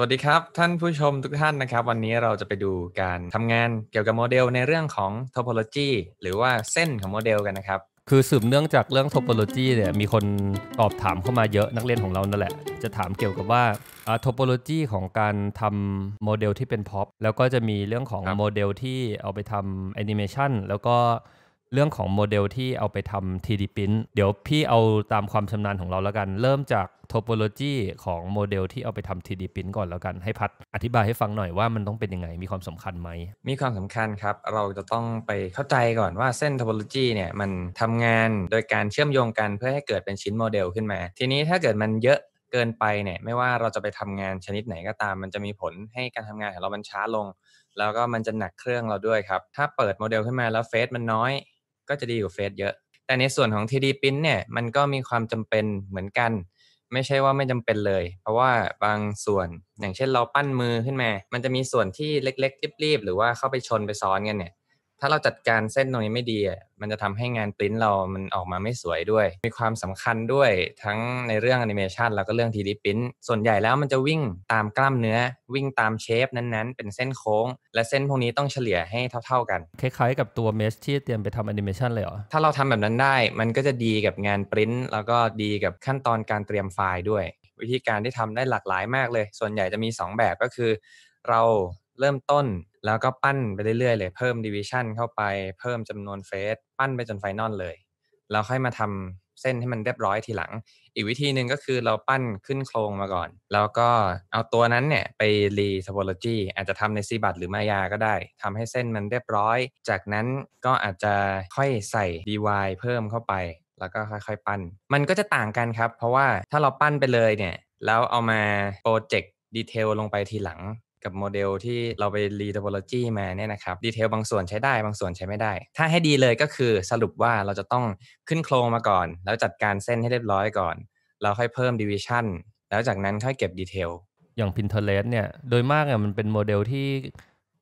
สวัสดีครับท่านผู้ชมทุกท่านนะครับ วันนี้เราจะไปดูการทำงานเกี่ยวกับโมเดล ในเรื่องของ topology หรือว่าเส้นของโมเดลกันนะครับ คือสืบเนื่องจากเรื่อง topology เนี่ยมีคนตอบถามเข้ามาเยอะนักเรียนของเรานั่นแหละจะถามเกี่ยวกับว่า topology ของการทำโมเดลที่เป็น pop แล้วก็จะมีเรื่องของโมเดลที่เอาไปทำ animation แล้วก็เรื่องของโมเดลที่เอาไปทำ 3D Print เดี๋ยวพี่เอาตามความชำนาญของเราแล้วกัน เริ่มจาก topology ของโมเดลที่เอาไปทำ 3D Print ก่อนแล้วกัน ให้พัดอธิบายให้ฟังหน่อยว่ามันต้องเป็นยังไง มีความสำคัญไหม มีความสำคัญครับ เราจะต้องไปเข้าใจก่อนว่าเส้น topology เนี่ยมันทำงานโดยการเชื่อมโยงกันเพื่อให้เกิดเป็นชิ้นโมเดลขึ้นมา ทีนี้ถ้าเกิดมันเยอะเกินไปเนี่ย ไม่ว่าเราจะไปทำงานชนิดไหนก็ตาม มันจะมีผลให้การทำงานของเรามันช้าลง แล้วก็มันจะหนักเครื่องเราด้วยครับ ถ้าเปิดโมเดลขึ้นมาแล้วเฟสมันน้อยก็จะดีกว่าเฟซเยอะ แต่ในส่วนของ 3D Print เนี่ย มันก็มีความจำเป็นเหมือนกัน ไม่ใช่ว่าไม่จำเป็นเลย เพราะว่าบางส่วนอย่างเช่นเราปั้นมือขึ้นมา มันจะมีส่วนที่เล็กๆรีบๆ หรือว่าเข้าไปชนไปซ้อนกันเนี่ยถ้าเราจัดการเส้นตรงนี้ไม่ดีมันจะทำให้งานปริ้นเรามันออกมาไม่สวยด้วย มีความสำคัญด้วยทั้งในเรื่องแอนิเมชันแล้วก็เรื่อง 3D ปริ้นส่วนใหญ่แล้วมันจะวิ่งตามกล้ามเนื้อวิ่งตามเชฟนั้นๆ เป็นเส้นโค้ง และเส้นพวกนี้ต้องเฉลี่ยให้เท่า ๆกันคล้าย ๆกับตัวเมชที่เตรียมไปทำแอนิเมชันเลยเหรอ ถ้าเราทำแบบนั้นได้ มันก็จะดีกับงานปริ้นแล้วก็ดีกับขั้นตอนการเตรียมไฟล์ด้วย วิธีการที่ทำได้หลากหลายมากเลย ส่วนใหญ่จะมี 2 แบบก็คือเราเริ่มต้นแล้วก็ปั้นไปเรื่อยๆเลย เพิ่มดิวิชันเข้าไปเพิ่มจำนวนเฟส ปั้นไปจนไฟนอลเลย เราค่อยมาทำเส้นให้มันเรียบร้อยทีหลัง อีกวิธีหนึ่งก็คือเราปั้นขึ้นโครงมาก่อน แล้วก็เอาตัวนั้นเนี่ย ไปรีสโปโลจีอาจจะทำในซีบัตหรือมายาก็ได้ ทำให้เส้นมันเรียบร้อย จากนั้นก็อาจจะค่อยใส่ดายเพิ่มเข้าไป แล้วก็ค่อยๆปั้น มันก็จะต่างกันครับ เพราะว่าถ้าเราปั้นไปเลยเนี่ย แล้วเอามาโปรเจกต์ดีเทลลงไปทีหลังกับโมเดลที่เราไปรีทโพโลจีมาเนี่ยนะครับดีเทลบางส่วนใช้ได้บางส่วนใช้ไม่ได้ ถ้าให้ดีเลยก็คือสรุปว่าเราจะต้องขึ้นโครงมาก่อน แล้วจัดการเส้นให้เรียบร้อยก่อน เราค่อยเพิ่มดีวิชั่นแล้วจากนั้นค่อยเก็บดีเทลอย่าง Pinterest เนี่ย โดยมากเนี่ยมันเป็นโมเดลที่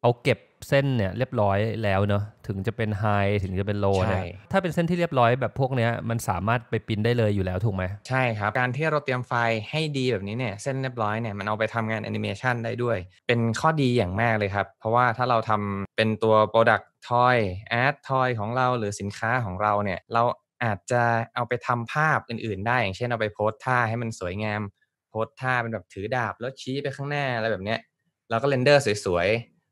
เอาเก็บเส้นเนี่ยเรียบร้อยแล้วเนาะถึงจะเป็นไฮถึงจะเป็นโลเนี่ยถ้าเป็นเส้นที่เรียบร้อยแบบพวกเนี้ยมันสามารถไปปินได้เลยอยู่แล้วถูกไหมใช่ครับ การที่เราเตรียมไฟล์ให้ดีแบบนี้เนี่ยเส้นเรียบร้อยเนี่ยมันเอาไปทำงานแอนิเมชันได้ด้วย เป็นข้อดีอย่างมากเลยครับ เพราะว่าถ้าเราทำเป็นตัว Product ทอยแอดทอยของเราหรือสินค้าของเราเนี่ยเราอาจจะเอาไปทำภาพอื่น ๆ ได้ อย่างเช่นเอาไปโพสท่าให้มันสวยงามโพสท่าเป็นแบบถือดาบแล้วชี้ไปข้างหน้าอะไรแบบเนี้ยเราก็เรนเดอร์สวย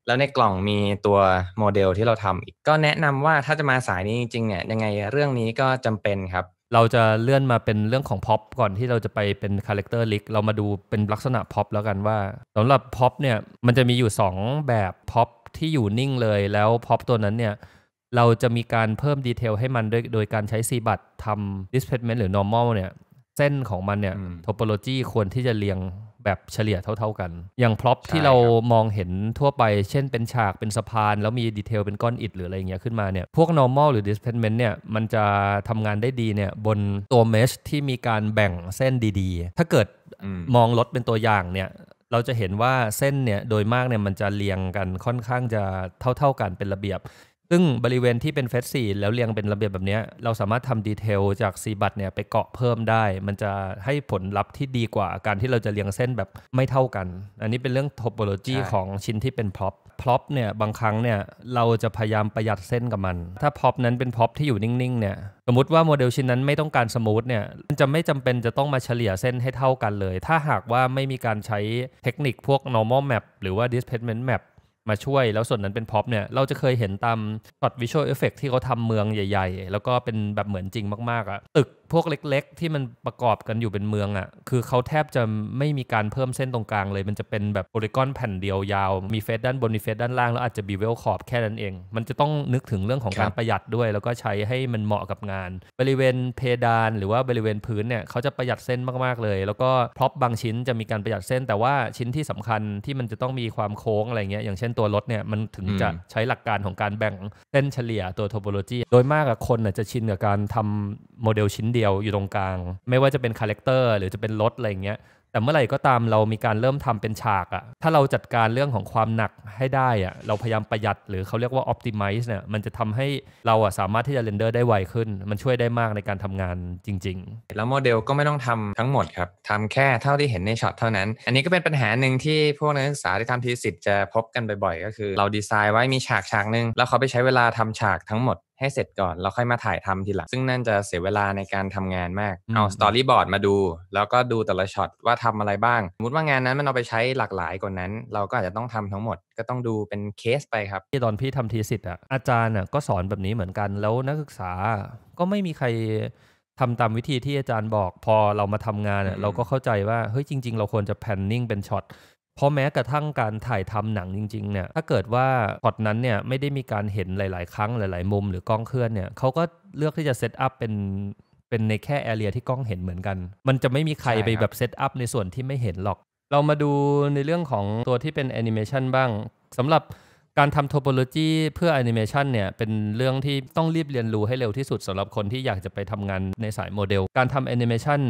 แล้วในกล่องมีตัวโมเดลที่เราทำอีกก็แนะนำว่าถ้าจะมาสายนี้จริงๆเนี่ยยังไงเรื่องนี้ก็จำเป็นครับ เราจะเลื่อนมาเป็นเรื่องของพ็อปก่อนที่เราจะไปเป็นคาแรคเตอร์ลิกเรามาดูเป็นลักษณะพ็อปแล้วกันว่าสำหรับพ็อปเนี่ยมันจะมีอยู่ 2 แบบพ็อปที่อยู่นิ่งเลย แล้วพ็อปตัวนั้นเนี่ย เราจะมีการเพิ่มดีเทลให้มันโดยโดยการใช้ซีบัตทำดิสเพล c เมนต์หรือ normal เนี่ยเส้นของมันเนี่ย topology ควรที่จะเรียงแบบเฉลี่ยเท่า ๆกัน อย่างพร็อพที่เรามองเห็นทั่วไป เช่นเป็นฉาก เป็นสะพาน แล้วมีดีเทลเป็นก้อนอิฐหรืออะไรเงี้ยขึ้นมาเนี่ย พวก normal หรือ displacement เนี่ย มันจะทำงานได้ดีเนี่ยบนตัว mesh ที่มีการแบ่งเส้นดีๆ ถ้าเกิดมองรถเป็นตัวอย่างเนี่ย เราจะเห็นว่าเส้นเนี่ยโดยมากเนี่ยมันจะเรียงกันค่อนข้างจะเท่าๆกันเป็นระเบียบซึ่งบริเวณที่เป็นเฟสสี่แล้วเรียงเป็นระเบียบแบบนี้ เราสามารถทำดีเทลจากซีบัตเนี่ยไปเกาะเพิ่มได้ มันจะให้ผลลัพธ์ที่ดีกว่าการที่เราจะเรียงเส้นแบบไม่เท่ากัน อันนี้เป็นเรื่องโทโปโลจีของชิ้นที่เป็นพร็อพพร็อพเนี่ยบางครั้งเนี่ยเราจะพยายามประหยัดเส้นกับมัน ถ้าพร็อพนั้นเป็นพร็อพที่อยู่นิ่งๆ เนี่ย สมมติว่าโมเดลชิ้นนั้นไม่ต้องการสมูทเนี่ย มันจะไม่จำเป็นจะต้องมาเฉลี่ยเส้นให้เท่ากันเลย ถ้าหากว่าไม่มีการใช้เทคนิคพวก normal map หรือว่า displacement map มาช่วยแล้วส่วนนั้นเป็นพ็อปเนี่ย เราจะเคยเห็นตามช็อตวิชวลเอฟเฟกที่เขาทำเมืองใหญ่ ๆ แล้วก็เป็นแบบเหมือนจริงมาก ๆอะตึกพวกเล็กๆที่มันประกอบกันอยู่เป็นเมืองอะ่ะคือเขาแทบจะไม่มีการเพิ่มเส้นตรงกลางเลย มันจะเป็นแบบโอริกอนแผ่นเดียวยาวมีเฟสด้านบนมีเฟสด้านล่างแล้วอาจจะบีเวลขอบแค่นั้นเอง มันจะต้องนึกถึงเรื่องของการประหยัดด้วย แล้วก็ใช้ให้มันเหมาะกับงาน บริเวณเพดาน หรือว่าบริเวณพื้นเนี่ยเขาจะประหยัดเส้นมากๆเลย แล้วก็พร็อพบางชิ้นจะมีการประหยัดเส้น แต่ว่าชิ้นที่สำคัญที่มันจะต้องมีความโค้งอะไรเงี้ยอย่างเช่นตัวรถเนี่ยมันถึงจะใช้หลักการของการแบ่งเส้นเฉลี่ยตัวโทโปโลจีโดยมากคนจะชินกับการทำโมเดลชิ้นเดียวอยู่ตรงกลางไม่ว่าจะเป็นคาแรคเตอร์หรือจะเป็นรถอะไรเงี้ย แต่เมื่อไหร่ก็ตามเรามีการเริ่มทำเป็นฉากอะถ้าเราจัดการเรื่องของความหนักให้ได้อะเราพยายามประหยัดหรือเขาเรียกว่า optimize เนี่ยมันจะทำให้เราอะสามารถที่จะเรนเดอร์ได้ไวขึ้นมันช่วยได้มากในการทำงานจริง ๆ แล้วโมเดลก็ไม่ต้องทำทั้งหมดครับทำแค่เท่าที่เห็นในช็อตเท่านั้น อันนี้ก็เป็นปัญหาหนึ่งที่พวกนักศึกษาที่ทำทีสิทธ์จะพบกันบ่อย ๆ ก็คือเราดีไซน์ไว้มีฉากฉากหนึ่งแล้วเขาไปใช้เวลาทำฉากทั้งหมดให้เสร็จก่อนแล้วค่อยมาถ่ายทำทีหลังซึ่งนั่นจะเสียเวลาในการทำงานมาก เอาสตอรี่บอร์ดมาดู แล้วก็ดูแต่ละช็อต ว่าทำอะไรบ้าง สมมติว่างานนั้นมันเอาไปใช้หลากหลายกว่านั้น เราก็อาจจะต้องทำทั้งหมดก็ต้องดูเป็นเคสไปครับที่ตอนพี่ทำทีสิทธิ์อ่ะอาจารย์อ่ะก็สอนแบบนี้เหมือนกันแล้วนักศึกษา ก็ไม่มีใครทำตามวิธีที่อาจารย์บอกพอเรามาทำงานเราก็เข้าใจว่าเฮ้ยจริงๆเราควรจะแพนนิ่งเป็นช็อตเพราะแม้กระทั่งการถ่ายทำหนังจริง ๆ เนี่ย ถ้าเกิดว่าพอตนั้นเนี่ย ไม่ได้มีการเห็นหลาย ๆ ครั้งหลาย ๆมุมหรือกล้องเคลื่อนเนี่ยเขาก็เลือกที่จะเซตอัพเป็นเป็นในแค่แอเรียที่กล้องเห็นเหมือนกัน มันจะไม่มีใครไปแบบเซตอัพในส่วนที่ไม่เห็นหรอก เรามาดูในเรื่องของตัวที่เป็นแอนิเมชันบ้างสำหรับการทำโทโพโลจีเพื่อแอนิเมชันเนี่ยเป็นเรื่องที่ต้องรีบเรียนรู้ให้เร็วที่สุดสำหรับคนที่อยากจะไปทำงานในสายโมเดล การทำแอนิเมชัน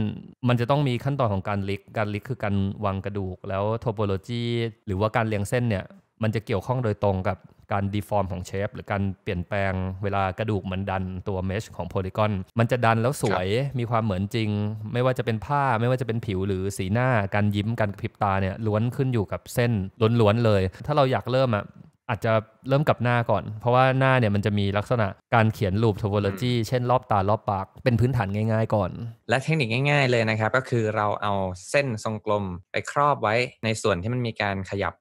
มันจะต้องมีขั้นตอนของการลิกการลิกคือการวางกระดูกแล้วโทโพโลจีหรือว่าการเรียงเส้นเนี่ย มันจะเกี่ยวข้องโดยตรงกับการดีฟอร์มของเชฟหรือการเปลี่ยนแปลงเวลากระดูกมันดันตัวเมชของโพลีกอนมันจะดันแล้วสวยมีความเหมือนจริง ไม่ว่าจะเป็นผ้าไม่ว่าจะเป็นผิวหรือสีหน้าการยิ้มการพริบตาเนี่ยล้วนขึ้นอยู่กับเส้นล้วนๆเลย ถ้าเราอยากเริ่มอ่ะอาจจะเริ่มกับหน้าก่อน เพราะว่าหน้าเนี่ยมันจะมีลักษณะการเขียนรูปท o โพล o g เช่นรอบตา รอบปากเป็นพื้นฐานง่ายๆก่อน และเทคนิคง่ายๆเลยนะครับ ก็คือเราเอาเส้นทรงกลมไปครอบไว้ในส่วนที่มันมีการขยับ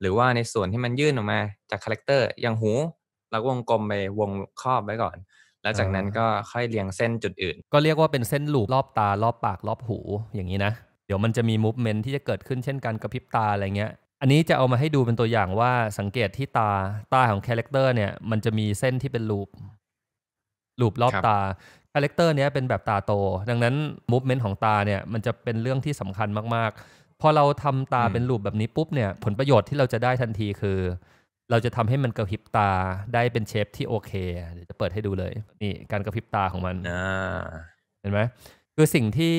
หรือว่าในส่วนที่มันยื่นออกมาจากคาแรคเตอร์อย่างหูเราวงกลมไปวงครอบไว้ก่อน แล้วจากนั้นก็ค่อยเรียงเส้นจุดอื่น ก็เรียกว่าเป็นเส้นลูปรอบตา รอบปากรอบหูอย่างนี้นะเดี๋ยวมันจะมีมูฟเมนท์ที่จะเกิดขึ้นเช่นการกระพริบตาอะไรเงี้ยอันนี้จะเอามาให้ดูเป็นตัวอย่างว่าสังเกตที่ตาตาของคาแรคเตอร์เนี่ยมันจะมีเส้นที่เป็นลูปลูปรอบตาคาแรคเตอร์เนี้ยเป็นแบบตาโต ดังนั้นมูฟเมนต์ของตาเนี่ยมันจะเป็นเรื่องที่สำคัญมากๆพอเราทำตาเป็นรูปแบบนี้ปุ๊บเนี่ยผลประโยชน์ที่เราจะได้ทันทีคือ เราจะทำให้มันกระพริบตาได้เป็นเชฟที่โอเคเดี๋ยวจะเปิดให้ดูเลยนี่การกระพริบตาของมันเห็นไหมคือสิ่งที่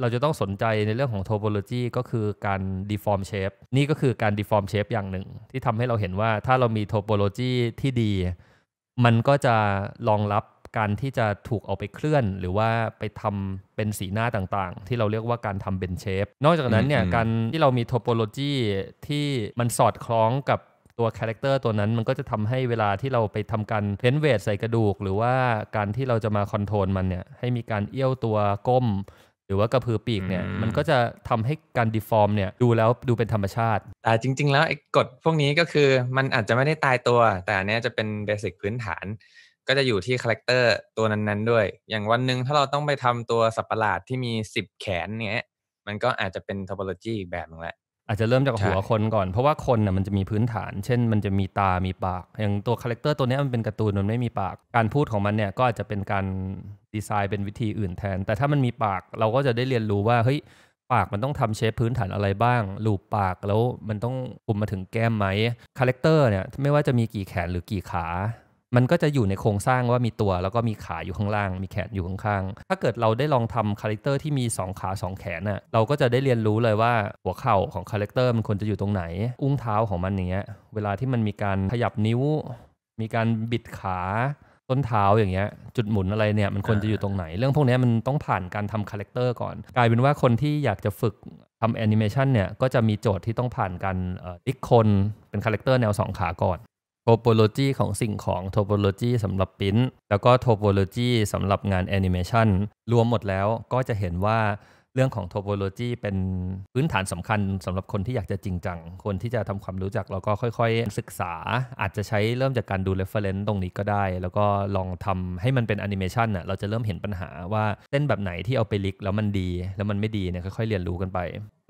เราจะต้องสนใจในเรื่องของโทโพโลจีก็คือการดีฟอร์มเชฟนี่ก็คือการดีฟอร์มเชฟอย่างหนึ่ง ที่ทำให้เราเห็นว่าถ้าเรามีโทโพโลจีที่ดี มันก็จะรองรับการที่จะถูกเอาไปเคลื่อนหรือว่าไปทำเป็นสีหน้าต่างๆ ที่เราเรียกว่าการทำเป็นเชฟนอกจากนั้นเนี่ยการที่เรามีโทโพโลจีที่มันสอดคล้องกับตัวคาแรคเตอร์ตัวนั้นมันก็จะทำให้เวลาที่เราไปทำการเพนเวทใส่กระดูก หรือว่าการที่เราจะมาคอนโทรลมันเนี่ยให้มีการเอี้ยวตัวก้ม หรือว่ากระพือปีกเนี่ยมันก็จะทำให้การดีฟอร์มเนี่ยดูแล้วดูเป็นธรรมชาติแต่จริง ๆ แล้วไอ้กฎพวกนี้ก็คือมันอาจจะไม่ได้ตายตัว แต่อันนี้จะเป็นเบสิกพื้นฐาน ก็จะอยู่ที่คาแรคเตอร์ตัวนั้นๆด้วย อย่างวันหนึ่งถ้าเราต้องไปทำตัวสับปะหลาดที่มี 10 แขนเนี้ยมันก็อาจจะเป็นทอปโลจีอีกแบบนึงแหละอาจจะเริ่มจากหัวคนก่อน เพราะว่าคนน่ะมันจะมีพื้นฐาน เช่นมันจะมีตามีปาก อย่างตัวคาแรคเตอร์ตัวนี้มันเป็นการ์ตูนมันไม่มีปากการพูดของมันเนี่ยก็อาจจะเป็นการดีไซน์เป็นวิธีอื่นแทน แต่ถ้ามันมีปากเราก็จะได้เรียนรู้ว่าเฮ้ย ปากมันต้องทำเชฟพื้นฐานอะไรบ้างลูปปากแล้วมันต้องคุมมาถึงแก้มไหมคาแรคเตอร์เนี่ยไม่ว่าจะมีกี่แขนหรือกี่ขามันก็จะอยู่ในโครงสร้างว่ามีตัว แล้วก็มีขาอยู่ข้างล่าง มีแขนอยู่ข้างๆถ้าเกิดเราได้ลองทำคาแรคเตอร์ที่มี2ขา2แขนน่ะเราก็จะได้เรียนรู้เลยว่า หัวเข่าของคาแรคเตอร์มันควรจะอยู่ตรงไหนอุ้งเท้าของมันอย่างเงี้ยเวลาที่มันมีการขยับนิ้ว มีการบิดขาต้นเท้าอย่างเงี้ยจุดหมุนอะไรเนี่ยมันควรจะอยู่ตรงไหน เรื่องพวกนี้มันต้องผ่านการทำคาแรคเตอร์ก่อนกลายเป็นว่าคนที่อยากจะฝึกทำแอนิเมชันเนี่ยก็จะมีโจทย์ที่ต้องผ่านการลิกคนเป็นคาแรคเตอร์แนว2ขาก่อนโปโลจีของสิ่งของโทโปโลจีสำหรับปิ้น แล้วก็โทโปโลจีสำหรับงานแอนิเมชันรวมหมดแล้วก็จะเห็นว่าเรื่องของโทโปโลจีเป็นพื้นฐานสำคัญ สำหรับคนที่อยากจะจริงจัง คนที่จะทำความรู้จักแล้วก็ค่อยๆ ศึกษา อาจจะใช้เริ่มจากการดู reference ตรงนี้ก็ได้ แล้วก็ลองทำให้มันเป็นแอนิเมชันอ่ะ เราจะเริ่มเห็นปัญหาว่าเส้นแบบไหนที่เอาไปลิกแล้วมันดี แล้วมันไม่ดีเนี่ยค่อยๆเรียนรู้กันไป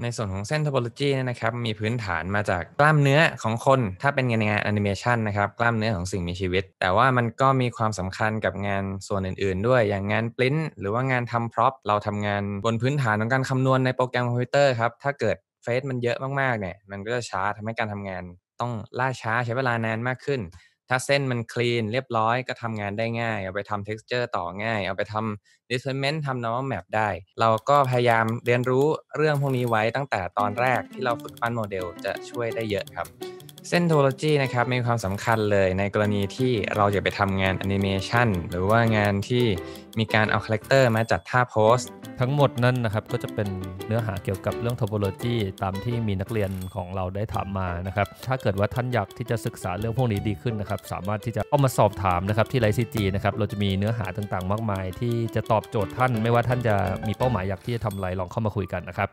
ในส่วนของเส้นท o p o l o g เนี่ยนะครับมีพื้นฐานมาจากกล้ามเนื้อของคน ถ้าเป็นงานงานแอนิเมชันนะครับกล้ามเนื้อของสิ่งมีชีวิต แต่ว่ามันก็มีความสำคัญกับงานส่วนอื่นๆ ด้วยอย่างงานปริ้นหรือว่างานทำพร็อพเราทำงานบนพื้นฐานของการคำนวณในโปรแกรมคอมพิวเตอร์ครับ ถ้าเกิดเฟสมันเยอะมากๆเนี่ยมันก็จะช้าทำให้การทำงานต้องล่าช้าใช้เวลานานมากขึ้นถ้าเส้นมันคลีนเรียบร้อยก็ทำงานได้ง่าย เอาไปทำ texture ต่อง่าย เอาไปทำ d i s c e นเ m e n t ทำ normal map ได้ เราก็พยายามเรียนรู้เรื่องพวกนี้ไว้ตั้งแต่ตอนแรกที่เราฝึกปั้นโมเดลจะช่วยได้เยอะครับ เส้นโทโลจีนะครับมีความสำคัญเลยในกรณีที่เราจะไปทำงานแอนิเมชันหรือว่างานที่มีการเอาคาแรคเตอร์มาจัดท่าโพสทั้งหมดนั่นนะครับก็จะเป็นเนื้อหาเกี่ยวกับเรื่องโทป o โลจีตามที่มีนักเรียนของเราได้ถามมานะครับถ้าเกิดว่าท่านอยากที่จะศึกษาเรื่องพวกนี้ดีขึ้นนะครับสามารถที่จะเอามาสอบถามนะครับที่ไลซีจีนะครับเราจะมีเนื้อหาต่างๆ มากมายที่จะตอบโจทย์ท่าน ไม่ว่าท่านจะมีเป้าหมายอยากที่จะทำอะไรลองเข้ามาคุยกันนะครับ